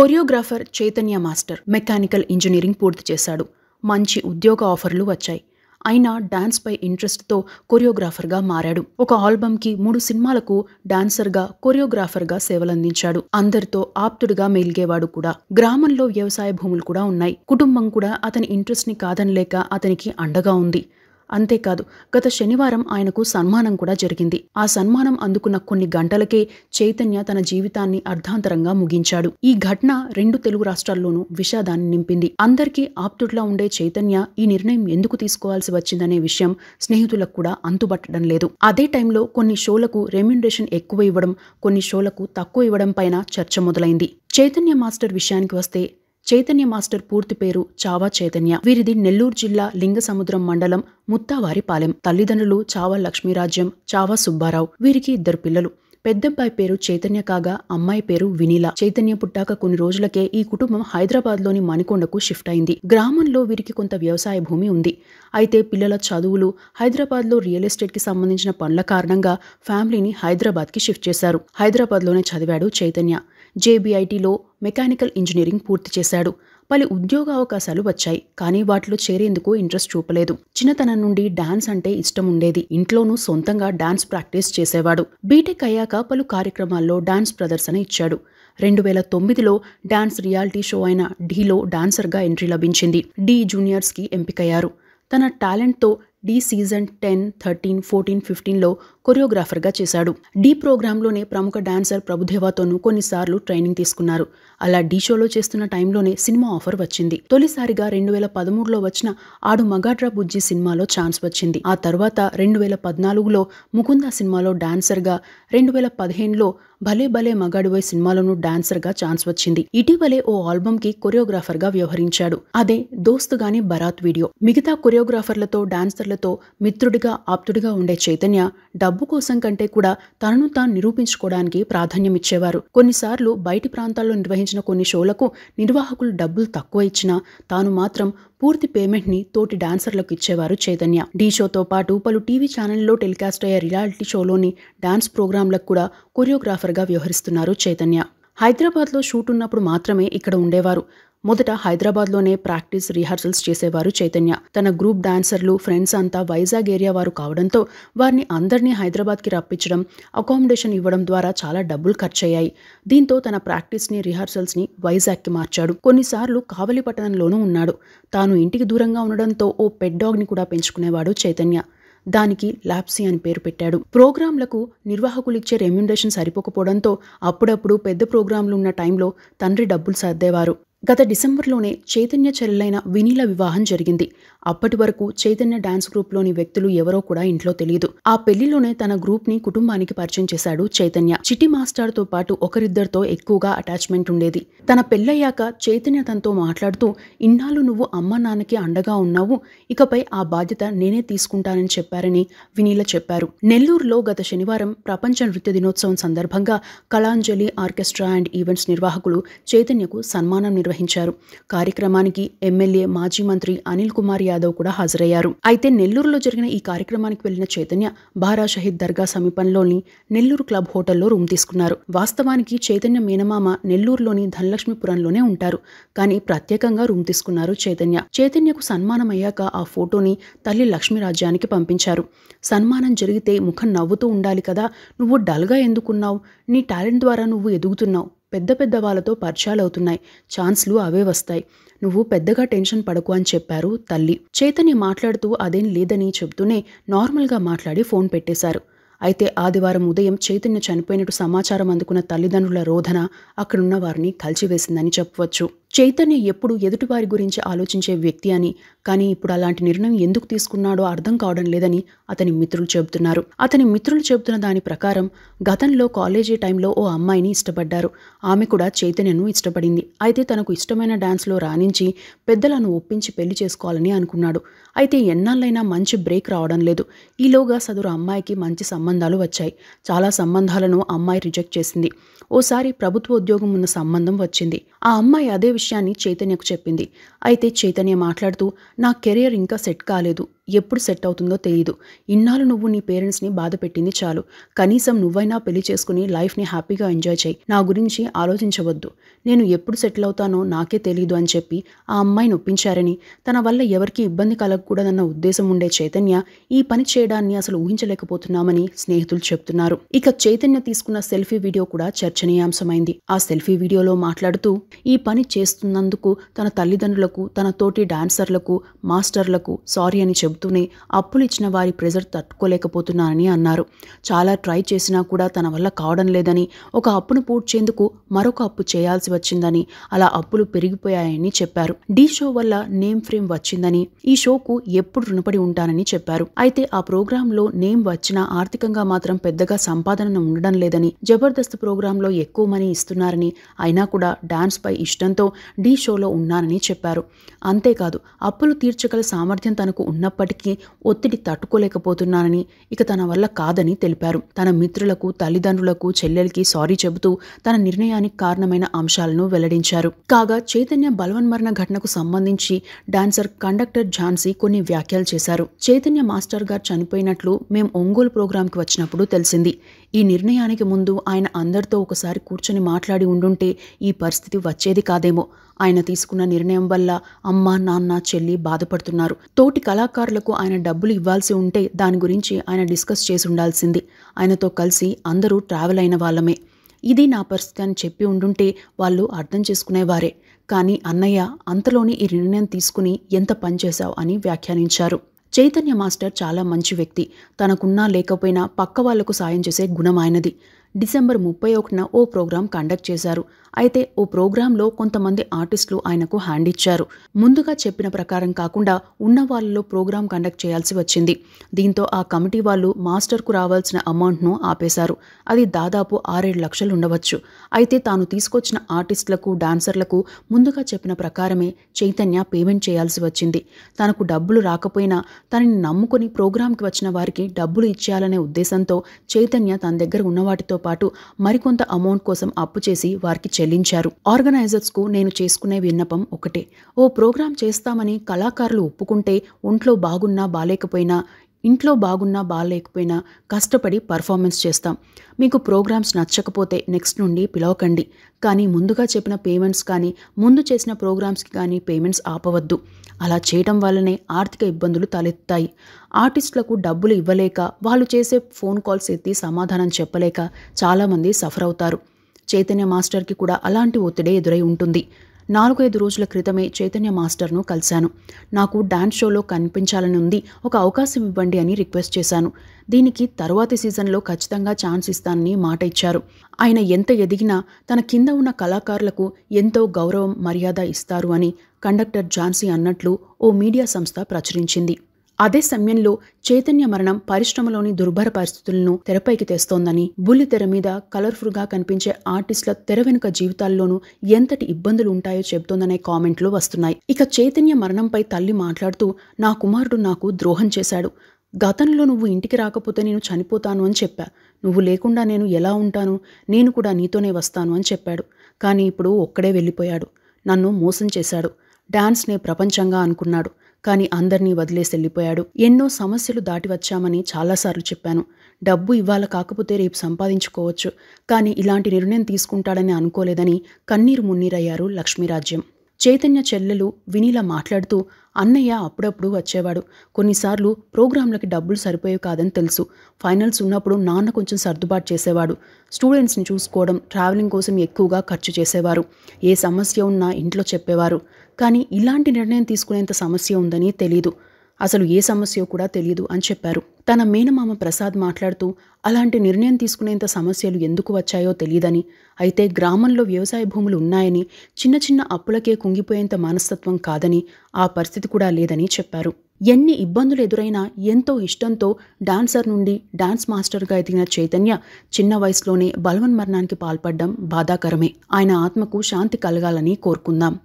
choreographer Chaitanya master mechanical engineering పూర్తి చేశాడు మంచి ఉద్యోగ ఆఫర్లు వచ్చాయి అయినా డాన్స్పై ఇంట్రెస్ట్తో కొరియోగ్రాఫర్గా మారాడు ఒక ఆల్బమ్కి మూడు సినిమాలకు డాన్సర్గా కొరియోగ్రాఫర్గా సేవలందించాడు అందరితో ఆప్తుడిగా మేలిగేవాడు కూడా గ్రామంలో వ్యవసాయ భూములు కూడా ఉన్నాయి కుటుంబం కూడా అతని ఇంట్రెస్ట్ని కాదనలేక అతనికి అండగా ఉంది అంతేకాదు గత శనివారం ఆయనకు సన్మానం కూడా జరిగింది ఆ సన్మానం అందుకున్న కొన్ని గంటలకే చైతన్య తన జీవితాన్ని అర్ధాంతరంగా ముగించాడు ఈ ఘటన రెండు తెలుగు రాష్ట్రాల్లోనూ విషాదాన్ని నింపింది అందరికీ ఆప్తుడ్లా ఉండే చైతన్య ఈ నిర్ణయం ఎందుకు తీసుకోవాల్సి వచ్చిందనే విషయం స్నేహితులకు కూడా అంతుబట్టడం లేదు అదే టైంలో కొన్ని షోలకు రెమ్యునరేషన్ ఎక్కువ ఇవ్వడం కొన్ని షోలకు తక్కువ ఇవ్వడం పైన చర్చ మొదలైంది చైతన్య మాస్టర్ విషయానికి వస్తే చైతన్య మాస్టర్ పూర్తి పేరు చావా చైతన్య వీరిది నెల్లూరు జిల్లా లింగసముద్రం మండలం ముత్తావారిపాలెం తల్లిదండ్రులు చావా లక్ష్మీరాజ్యం చావా సుబ్బారావు వీరికి ఇద్దరు పిల్లలు పెద్దబ్బాయి పేరు చైతన్య కాగా అమ్మాయి పేరు వినీల చైతన్య పుట్టాక కొన్ని రోజులకే ఈ కుటుంబం హైదరాబాద్ లోని మణికొండకు షిఫ్ట్ అయింది గ్రామంలో వీరికి కొంత వ్యవసాయ భూమి ఉంది అయితే పిల్లల చదువులు హైదరాబాద్ లో రియల్ ఎస్టేట్ కి సంబంధించిన పనుల కారణంగా ఫ్యామిలీని హైదరాబాద్ కి షిఫ్ట్ చేశారు హైదరాబాద్ లోనే చదివాడు చైతన్య జేబీఐటీలో మెకానికల్ ఇంజనీరింగ్ పూర్తి చేశాడు పలు ఉద్యోగ అవకాశాలు వచ్చాయి కానీ వాటిలో చేరేందుకు ఇంట్రెస్ట్ చూపలేదు చిన్నతనం నుండి డాన్స్ అంటే ఇష్టం ఉండేది ఇంట్లోనూ సొంతంగా డాన్స్ ప్రాక్టీస్ చేసేవాడు బీటెక్ అయ్యాక పలు కార్యక్రమాల్లో డాన్స్ ప్రదర్శన ఇచ్చాడు రెండు వేల తొమ్మిదిలో డాన్స్ రియాలిటీ షో అయిన ఢీలో డాన్సర్గా ఎంట్రీ లభించింది డీ జూనియర్స్కి ఎంపికయ్యారు తన టాలెంట్తో Dhee season ten thirteen fourteen ఫిఫ్టీన్లో కొరియోగ్రాఫర్గా చేశాడు డి ప్రోగ్రాంలోనే ప్రముఖ డాన్సర్ ప్రభుదేవాతోనూ కొన్నిసార్లు ట్రైనింగ్ తీసుకున్నారు అలా డి షోలో చేస్తున్న టైంలోనే సినిమా ఆఫర్ వచ్చింది తొలిసారిగా రెండు వేల పదమూడులో వచ్చిన ఆడు మగాడ్రా బుజ్జి సినిమాలో ఛాన్స్ వచ్చింది ఆ తర్వాత రెండు వేల పద్నాలుగులో ముకుంద సినిమాలో డాన్సర్గా రెండు వేల పదిహేనులో భలే భలే వై సినిమాలోనూ గా ఛాన్స్ వచ్చింది ఇటీవలే ఓ కొరియోగ్రాఫర్ కొరియోగ్రాఫర్గా వ్యవహరించాడు అదే దోస్తు గాని బరాత్ వీడియో మిగతా కొరియోగ్రాఫర్లతో డాన్సర్లతో మిత్రుడిగా ఆప్తుడిగా ఉండే చైతన్య డబ్బు కోసం కంటే కూడా తనను తాను నిరూపించుకోవడానికి ప్రాధాన్యమిచ్చేవారు కొన్నిసార్లు బయటి ప్రాంతాల్లో నిర్వహించిన కొన్ని షోలకు నిర్వాహకులు డబ్బులు తక్కువ ఇచ్చినా తాను మాత్రం పూర్తి పేమెంట్ని తోటి డాన్సర్లకు ఇచ్చేవారు చైతన్య డీ షోతో పాటు పలు టీవీ ఛానల్లో టెలికాస్ట్ అయ్యే రియాలిటీ షోలోని డాన్స్ ప్రోగ్రాంలకు కూడా కొరియోగ్రాఫర్ గా వ్యవహరిస్తున్నారు చైతన్య హైదరాబాద్లో షూట్ ఉన్నప్పుడు మాత్రమే ఇక్కడ ఉండేవారు మొదట హైదరాబాద్లోనే ప్రాక్టీస్ రిహార్సల్స్ చేసేవారు చైతన్య తన గ్రూప్ డాన్సర్లు ఫ్రెండ్స్ అంతా వైజాగ్ ఏరియా వారు కావడంతో వారిని అందరినీ హైదరాబాద్కి రప్పించడం అకామిడేషన్ ఇవ్వడం ద్వారా చాలా డబ్బులు ఖర్చయ్యాయి దీంతో తన ప్రాక్టీస్ని రిహార్సల్స్ని వైజాగ్కి మార్చాడు కొన్నిసార్లు కావలి పట్టణంలోనూ ఉన్నాడు తాను ఇంటికి దూరంగా ఉండడంతో ఓ పెట్ డాగ్ని కూడా పెంచుకునేవాడు చైతన్య దానికి లాప్సీ అని పేరు పెట్టాడు ప్రోగ్రాంలకు నిర్వాహకులిచ్చే రెమ్యునరేషన్ సరిపోకపోవడంతో అప్పుడప్పుడు పెద్ద ప్రోగ్రాంలు ఉన్న టైంలో తండ్రి డబ్బులు సర్దేవారు గత డిసెంబర్లోనే చైతన్య చెల్లెలైన వినీల వివాహం జరిగింది అప్పటి వరకు చైతన్య డాన్స్ లోని వ్యక్తులు ఎవరో కూడా ఇంట్లో తెలియదు ఆ పెళ్లిలోనే తన గ్రూప్ని కుటుంబానికి పరిచయం చేశాడు చైతన్య చిటి మాస్టర్తో పాటు ఒకరిద్దరితో ఎక్కువగా అటాచ్మెంట్ ఉండేది తన పెళ్ళయ్యాక చైతన్య తనతో మాట్లాడుతూ ఇన్నాళ్ళు నువ్వు అమ్మ నాన్నకి అండగా ఉన్నావు ఇకపై ఆ బాధ్యత నేనే తీసుకుంటానని చెప్పారని వినీల చెప్పారు నెల్లూరులో గత శనివారం ప్రపంచ నృత్య దినోత్సవం సందర్భంగా కళాంజలి ఆర్కెస్ట్రా అండ్ ఈవెంట్స్ నిర్వాహకులు చైతన్యకు సన్మానం నిర్వహించారు కార్యక్రమానికి ఎమ్మెల్యే మాజీ మంత్రి అనిల్ కుమార్ యాదవ్ కూడా హాజరయ్యారు అయితే నెల్లూరులో జరిగిన ఈ కార్యక్రమానికి వెళ్లిన చైతన్య బారా షహీద్ దర్గా సమీపంలోని నెల్లూరు క్లబ్ హోటల్లో రూమ్ తీసుకున్నారు వాస్తవానికి చైతన్య మేనమామ నెల్లూరులోని ధనలక్ష్మిపురంలోనే ఉంటారు కానీ ప్రత్యేకంగా రూమ్ తీసుకున్నారు చైతన్య చైతన్యకు సన్మానం అయ్యాక ఆ ఫోటోని తల్లి లక్ష్మీరాజ్యానికి పంపించారు సన్మానం జరిగితే ముఖం నవ్వుతూ ఉండాలి కదా నువ్వు డల్గా ఎందుకున్నావు నీ టాలెంట్ ద్వారా నువ్వు ఎదుగుతున్నావు పెద్ద పెద్ద వాళ్ళతో పరిచయాలు అవుతున్నాయి ఛాన్స్లు అవే వస్తాయి నువ్వు పెద్దగా టెన్షన్ పడకు అని చెప్పారు తల్లి చైతన్య మాట్లాడుతూ అదేం లేదని చెబుతూనే నార్మల్గా మాట్లాడి ఫోన్ పెట్టేశారు అయితే ఆదివారం ఉదయం చైతన్య చనిపోయినట్టు సమాచారం అందుకున్న తల్లిదండ్రుల రోధన అక్కడున్న వారిని కలిచివేసిందని చెప్పవచ్చు చైతన్య ఎప్పుడు ఎదుటివారి గురించి ఆలోచించే వ్యక్తి అని కానీ ఇప్పుడు అలాంటి నిర్ణయం ఎందుకు తీసుకున్నాడో అర్థం కావడం లేదని అతని మిత్రులు చెబుతున్నారు అతని మిత్రులు చెబుతున్న దాని ప్రకారం గతంలో కాలేజీ టైంలో ఓ అమ్మాయిని ఇష్టపడ్డారు ఆమె కూడా చైతన్యను ఇష్టపడింది అయితే తనకు ఇష్టమైన డాన్స్లో రాణించి పెద్దలను ఒప్పించి పెళ్లి చేసుకోవాలని అనుకున్నాడు అయితే ఎన్నాళ్ళైనా మంచి బ్రేక్ రావడం లేదు ఈలోగా సదురు అమ్మాయికి మంచి సంబంధాలు వచ్చాయి చాలా సంబంధాలను అమ్మాయి రిజెక్ట్ చేసింది ఓసారి ప్రభుత్వ ఉద్యోగం ఉన్న సంబంధం వచ్చింది ఆ అమ్మాయి అదే విషయాన్ని చైతన్యకు చెప్పింది అయితే చైతన్య మాట్లాడుతూ నా కెరీర్ ఇంకా సెట్ కాలేదు ఎప్పుడు సెట్ అవుతుందో తెలియదు ఇన్నాళ్ళు నువ్వు నీ పేరెంట్స్ని బాధ పెట్టింది చాలు కనీసం నువ్వైనా పెళ్లి చేసుకుని లైఫ్ని హ్యాపీగా ఎంజాయ్ చేయి నా గురించి ఆలోచించవద్దు నేను ఎప్పుడు సెటిల్ అవుతానో నాకే తెలియదు అని చెప్పి ఆ అమ్మాయిని ఒప్పించారని తన వల్ల ఎవరికీ ఇబ్బంది కలగకూడదన్న ఉద్దేశం ఉండే చైతన్య ఈ పని చేయడాన్ని అసలు ఊహించలేకపోతున్నామని స్నేహితులు చెప్తున్నారు ఇక చైతన్య తీసుకున్న సెల్ఫీ వీడియో కూడా చర్చనీయాంశమైంది ఆ సెల్ఫీ వీడియోలో మాట్లాడుతూ ఈ పని చేస్తున్నందుకు తన తల్లిదండ్రులకు తన తోటి డాన్సర్లకు మాస్టర్లకు సారీ అని చెబుతూ చెబుతూనే అప్పులిచ్చిన వారి ప్రెజర్ తట్టుకోలేకపోతున్నానని అన్నారు చాలా ట్రై చేసినా కూడా తన వల్ల కావడం లేదని ఒక అప్పును పూడ్చేందుకు మరొక అప్పు చేయాల్సి వచ్చిందని అలా అప్పులు పెరిగిపోయాయని చెప్పారు డీ షో వల్ల నేమ్ ఫ్రేమ్ వచ్చిందని ఈ షోకు ఎప్పుడు రుణపడి ఉంటానని చెప్పారు అయితే ఆ ప్రోగ్రాంలో నేమ్ వచ్చినా ఆర్థికంగా మాత్రం పెద్దగా సంపాదన ఉండడం లేదని జబర్దస్త్ ప్రోగ్రాంలో ఎక్కువ మనీ ఇస్తున్నారని అయినా కూడా పై ఇష్టంతో డీ షోలో ఉన్నానని చెప్పారు అంతేకాదు అప్పులు తీర్చగల సామర్థ్యం తనకు ఉన్నప్పటికీ ఇప్పటికీ ఒత్తిడి తట్టుకోలేకపోతున్నానని ఇక తన వల్ల కాదని తెలిపారు తన మిత్రులకు తల్లిదండ్రులకు చెల్లెలకి సారీ చెబుతూ తన నిర్ణయానికి కారణమైన అంశాలను వెల్లడించారు కాగా చైతన్య బలవన్మరణ ఘటనకు సంబంధించి డాన్సర్ కండక్టర్ ఝాన్సీ కొన్ని వ్యాఖ్యలు చేశారు చైతన్య మాస్టర్ గారు చనిపోయినట్లు మేం ఒంగోలు ప్రోగ్రాంకి వచ్చినప్పుడు తెలిసింది ఈ నిర్ణయానికి ముందు ఆయన అందరితో ఒకసారి కూర్చొని మాట్లాడి ఉండుంటే ఈ పరిస్థితి వచ్చేది కాదేమో ఆయన తీసుకున్న నిర్ణయం వల్ల అమ్మ నాన్న చెల్లి బాధపడుతున్నారు తోటి కళాకారులకు ఆయన డబ్బులు ఇవ్వాల్సి ఉంటే దాని గురించి ఆయన డిస్కస్ చేసి ఉండాల్సింది ఆయనతో కలిసి అందరూ ట్రావెల్ అయిన వాళ్ళమే ఇది నా పరిస్థితి అని చెప్పి ఉండుంటే వాళ్ళు అర్థం చేసుకునేవారే కానీ అన్నయ్య అంతలోనే ఈ నిర్ణయం తీసుకుని ఎంత పనిచేశావు అని వ్యాఖ్యానించారు చైతన్య మాస్టర్ చాలా మంచి వ్యక్తి తనకున్నా లేకపోయినా పక్క వాళ్లకు సాయం చేసే గుణం ఆయనది డిసెంబర్ ముప్పై ఒకటిన ఓ ప్రోగ్రాం కండక్ట్ చేశారు అయితే ఓ ప్రోగ్రాంలో కొంతమంది ఆర్టిస్టులు ఆయనకు హ్యాండ్ ఇచ్చారు ముందుగా చెప్పిన ప్రకారం కాకుండా ఉన్న వాళ్ళలో ప్రోగ్రాం కండక్ట్ చేయాల్సి వచ్చింది దీంతో ఆ కమిటీ వాళ్ళు మాస్టర్కు రావాల్సిన అమౌంట్ను ఆపేశారు అది దాదాపు ఆరేడు లక్షలు ఉండవచ్చు అయితే తాను తీసుకొచ్చిన ఆర్టిస్టులకు డాన్సర్లకు ముందుగా చెప్పిన ప్రకారమే చైతన్య పేమెంట్ చేయాల్సి వచ్చింది తనకు డబ్బులు రాకపోయినా తనని నమ్ముకుని ప్రోగ్రాంకి వచ్చిన వారికి డబ్బులు ఇచ్చేయాలనే ఉద్దేశంతో చైతన్య తన దగ్గర ఉన్న వాటితో పాటు మరికొంత అమౌంట్ కోసం అప్పు చేసి వారికి చెల్లించారు ఆర్గనైజర్స్కు నేను చేసుకునే విన్నపం ఒకటే ఓ ప్రోగ్రాం చేస్తామని కళాకారులు ఒప్పుకుంటే ఒంట్లో బాగున్నా బాగాలేకపోయినా ఇంట్లో బాగున్నా బాగాలేకపోయినా కష్టపడి పర్ఫార్మెన్స్ చేస్తాం మీకు ప్రోగ్రామ్స్ నచ్చకపోతే నెక్స్ట్ నుండి పిలవకండి కానీ ముందుగా చెప్పిన పేమెంట్స్ కానీ ముందు చేసిన ప్రోగ్రామ్స్కి కానీ పేమెంట్స్ ఆపవద్దు అలా చేయడం వల్లనే ఆర్థిక ఇబ్బందులు తలెత్తాయి ఆర్టిస్టులకు డబ్బులు ఇవ్వలేక వాళ్ళు చేసే ఫోన్ కాల్స్ ఎత్తి సమాధానం చెప్పలేక చాలామంది సఫర్ అవుతారు చైతన్య మాస్టర్కి కూడా అలాంటి ఒత్తిడే ఎదురై ఉంటుంది నాలుగైదు రోజుల క్రితమే చైతన్య మాస్టర్ను కలిశాను నాకు డాన్స్ షోలో కనిపించాలని ఉంది ఒక అవకాశం ఇవ్వండి అని రిక్వెస్ట్ చేశాను దీనికి తరువాతి సీజన్లో ఖచ్చితంగా ఛాన్స్ ఇస్తానని మాట ఇచ్చారు ఆయన ఎంత ఎదిగినా తన కింద ఉన్న కళాకారులకు ఎంతో గౌరవం మర్యాద ఇస్తారు అని కండక్టర్ ఝాన్సీ అన్నట్లు ఓ మీడియా సంస్థ ప్రచురించింది అదే సమయంలో చైతన్య మరణం పరిశ్రమలోని దుర్భర పరిస్థితులను తెరపైకి తెస్తోందని బుల్లి తెర మీద కలర్ఫుల్గా కనిపించే ఆర్టిస్టుల తెర వెనుక జీవితాల్లోనూ ఎంతటి ఇబ్బందులు ఉంటాయో చెబుతోందనే కామెంట్లు వస్తున్నాయి ఇక చైతన్య మరణంపై తల్లి మాట్లాడుతూ నా కుమారుడు నాకు ద్రోహం చేశాడు గతంలో నువ్వు ఇంటికి రాకపోతే నేను చనిపోతాను అని చెప్పా నువ్వు లేకుండా నేను ఎలా ఉంటాను నేను కూడా నీతోనే వస్తాను అని చెప్పాడు కానీ ఇప్పుడు ఒక్కడే వెళ్ళిపోయాడు నన్ను మోసం చేశాడు డాన్స్నే ప్రపంచంగా అనుకున్నాడు కానీ అందర్నీ వదిలేసి వెళ్ళిపోయాడు ఎన్నో సమస్యలు దాటి వచ్చామని చాలాసార్లు చెప్పాను డబ్బు ఇవాళ కాకపోతే రేపు సంపాదించుకోవచ్చు కానీ ఇలాంటి నిర్ణయం తీసుకుంటాడని అనుకోలేదని కన్నీరు మున్నీరయ్యారు లక్ష్మీరాజ్యం చైతన్య చెల్లెలు వినీలా మాట్లాడుతూ అన్నయ్య అప్పుడప్పుడు వచ్చేవాడు కొన్నిసార్లు ప్రోగ్రాంలకి డబ్బులు సరిపోయేవి కాదని తెలుసు ఫైనల్స్ ఉన్నప్పుడు నాన్న కొంచెం సర్దుబాటు చేసేవాడు స్టూడెంట్స్ని చూసుకోవడం ట్రావెలింగ్ కోసం ఎక్కువగా ఖర్చు చేసేవారు ఏ సమస్య ఉన్నా ఇంట్లో చెప్పేవారు కానీ ఇలాంటి నిర్ణయం తీసుకునేంత సమస్య ఉందని తెలీదు అసలు ఏ సమస్య కూడా తెలియదు అని చెప్పారు తన మేనమామ ప్రసాద్ మాట్లాడుతూ అలాంటి నిర్ణయం తీసుకునేంత సమస్యలు ఎందుకు వచ్చాయో తెలియదని అయితే గ్రామంలో వ్యవసాయ భూములు ఉన్నాయని చిన్న చిన్న అప్పులకే కుంగిపోయేంత మనస్తత్వం కాదని ఆ పరిస్థితి కూడా లేదని చెప్పారు ఎన్ని ఇబ్బందులు ఎదురైనా ఎంతో ఇష్టంతో డాన్సర్ నుండి డాన్స్ మాస్టర్గా ఎదిగిన చైతన్య చిన్న వయసులోనే బలవన్ మరణానికి పాల్పడడం బాధాకరమే ఆయన ఆత్మకు శాంతి కలగాలని కోరుకుందాం